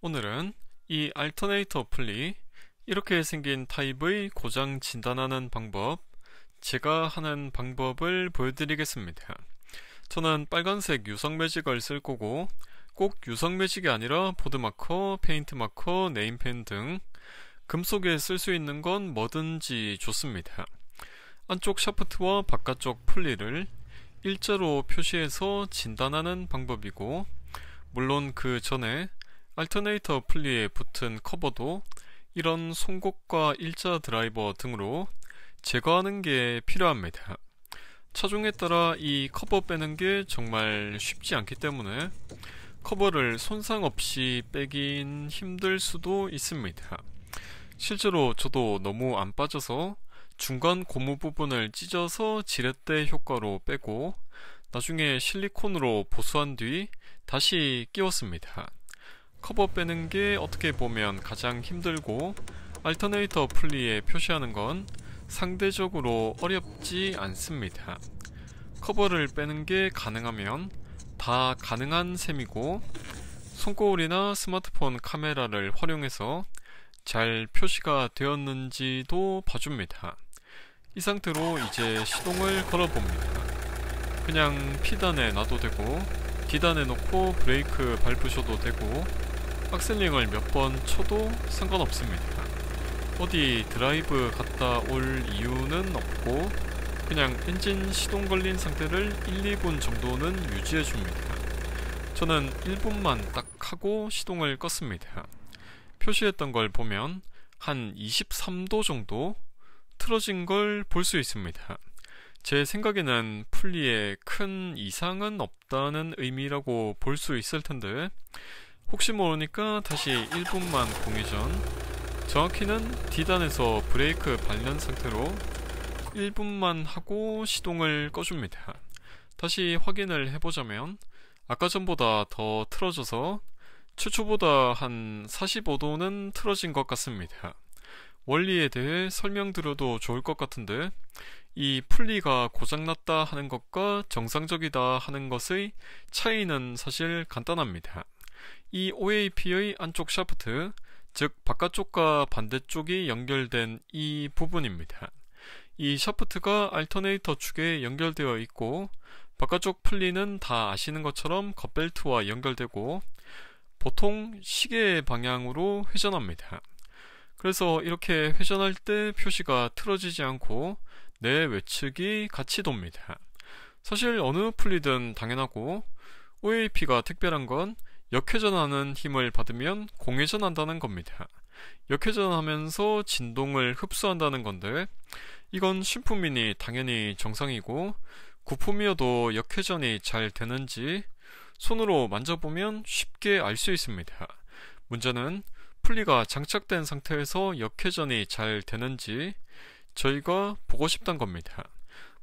오늘은 이 알터네이터 어플리 이렇게 생긴 타입의 고장 진단하는 방법 제가 하는 방법을 보여드리겠습니다. 저는 빨간색 유성 매직을 쓸 거고 꼭 유성 매직이 아니라 보드 마커, 페인트 마커, 네임펜 등 금속에 쓸 수 있는 건 뭐든지 좋습니다. 안쪽 샤프트와 바깥쪽 풀리를 일자로 표시해서 진단하는 방법이고 물론 그 전에 알터네이터 플리에 붙은 커버도 이런 송곳과 일자 드라이버 등으로 제거하는 게 필요합니다. 차종에 따라 이 커버 빼는 게 정말 쉽지 않기 때문에 커버를 손상 없이 빼긴 힘들 수도 있습니다. 실제로 저도 너무 안 빠져서 중간 고무 부분을 찢어서 지렛대 효과로 빼고 나중에 실리콘으로 보수한 뒤 다시 끼웠습니다. 커버 빼는 게 어떻게 보면 가장 힘들고 알터네이터 플리에 표시하는 건 상대적으로 어렵지 않습니다. 커버를 빼는 게 가능하면 다 가능한 셈이고 손거울이나 스마트폰 카메라를 활용해서 잘 표시가 되었는지도 봐줍니다. 이 상태로 이제 시동을 걸어봅니다. 그냥 P단에 놔도 되고 D단에 놓고 브레이크 밟으셔도 되고 박셀링을 몇 번 쳐도 상관없습니다 어디 드라이브 갔다 올 이유는 없고 그냥 엔진 시동 걸린 상태를 1, 2분 정도는 유지해줍니다 저는 1분만 딱 하고 시동을 껐습니다 표시했던 걸 보면 한 23도 정도 틀어진 걸 볼 수 있습니다 제 생각에는 풀리에 큰 이상은 없다는 의미라고 볼 수 있을 텐데 혹시 모르니까 다시 1분만 공회전 정확히는 D단에서 브레이크 발련 상태로 1분만 하고 시동을 꺼줍니다. 다시 확인을 해보자면 아까 전보다 더 틀어져서 최초보다 한 45도는 틀어진 것 같습니다. 원리에 대해 설명드려도 좋을 것 같은데 이 풀리가 고장났다 하는 것과 정상적이다 하는 것의 차이는 사실 간단합니다. 이 OAP의 안쪽 샤프트, 즉 바깥쪽과 반대쪽이 연결된 이 부분입니다. 이 샤프트가 알터네이터 축에 연결되어 있고 바깥쪽 플리는 다 아시는 것처럼 겉벨트와 연결되고 보통 시계 방향으로 회전합니다. 그래서 이렇게 회전할 때 표시가 틀어지지 않고 내 외측이 같이 돕니다. 사실 어느 플리든 당연하고 OAP가 특별한 건 역회전하는 힘을 받으면 공회전한다는 겁니다. 역회전하면서 진동을 흡수한다는 건데 이건 신품이니 당연히 정상이고 구품이어도 역회전이 잘 되는지 손으로 만져보면 쉽게 알 수 있습니다. 문제는 풀리가 장착된 상태에서 역회전이 잘 되는지 저희가 보고 싶단 겁니다.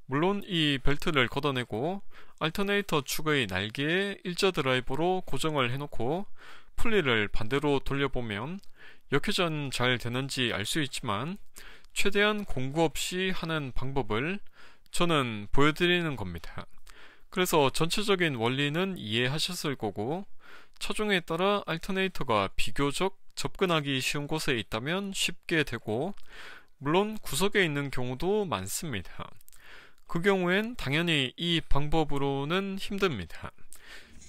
물론 이 벨트를 걷어내고 알터네이터 축의 날개에 일자 드라이브로 고정을 해놓고 풀리를 반대로 돌려보면 역회전 잘 되는지 알 수 있지만 최대한 공구 없이 하는 방법을 저는 보여드리는 겁니다. 그래서 전체적인 원리는 이해하셨을 거고 차종에 따라 알터네이터가 비교적 접근하기 쉬운 곳에 있다면 쉽게 되고 물론 구석에 있는 경우도 많습니다. 그 경우엔 당연히 이 방법으로는 힘듭니다.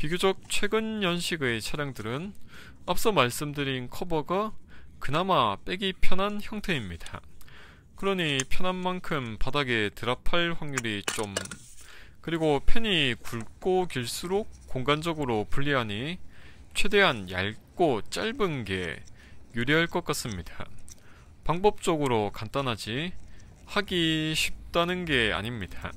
비교적 최근 연식의 차량들은 앞서 말씀드린 커버가 그나마 빼기 편한 형태입니다. 그러니 편한 만큼 바닥에 드랍할 확률이 좀 그리고 펜이 굵고 길수록 공간적으로 불리하니 최대한 얇고 짧은 게 유리할 것 같습니다. 방법적으로 간단하지 하기 쉽 없다는 게 아닙니다.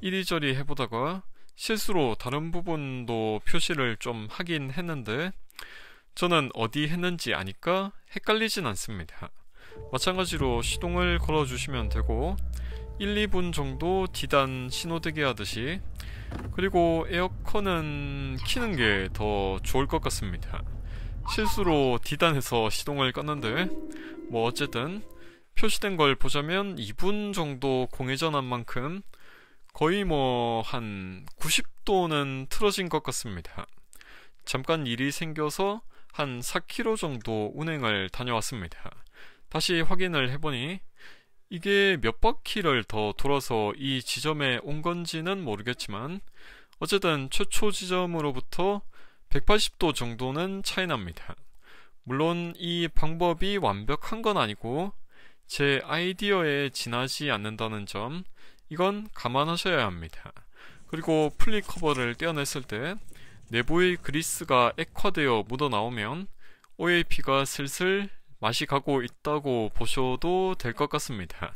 이리저리 해보다가 실수로 다른 부분도 표시를 좀 하긴 했는데 저는 어디 했는지 아니까 헷갈리진 않습니다. 마찬가지로 시동을 걸어주시면 되고 1, 2분 정도 디단 신호대기 하듯이 그리고 에어컨은 키는 게 더 좋을 것 같습니다. 실수로 디단해서 시동을 껐는데 뭐 어쨌든 표시된 걸 보자면 2분 정도 공회전한 만큼 거의 뭐 한 90도는 틀어진 것 같습니다. 잠깐 일이 생겨서 한 4km 정도 운행을 다녀왔습니다. 다시 확인을 해보니 이게 몇 바퀴를 더 돌아서 이 지점에 온 건지는 모르겠지만 어쨌든 최초 지점으로부터 180도 정도는 차이 납니다. 물론 이 방법이 완벽한 건 아니고 제 아이디어에 지나지 않는다는 점 이건 감안하셔야 합니다. 그리고 플립 커버를 떼어냈을 때 내부의 그리스가 액화되어 묻어나오면 OAP가 슬슬 맛이 가고 있다고 보셔도 될 것 같습니다.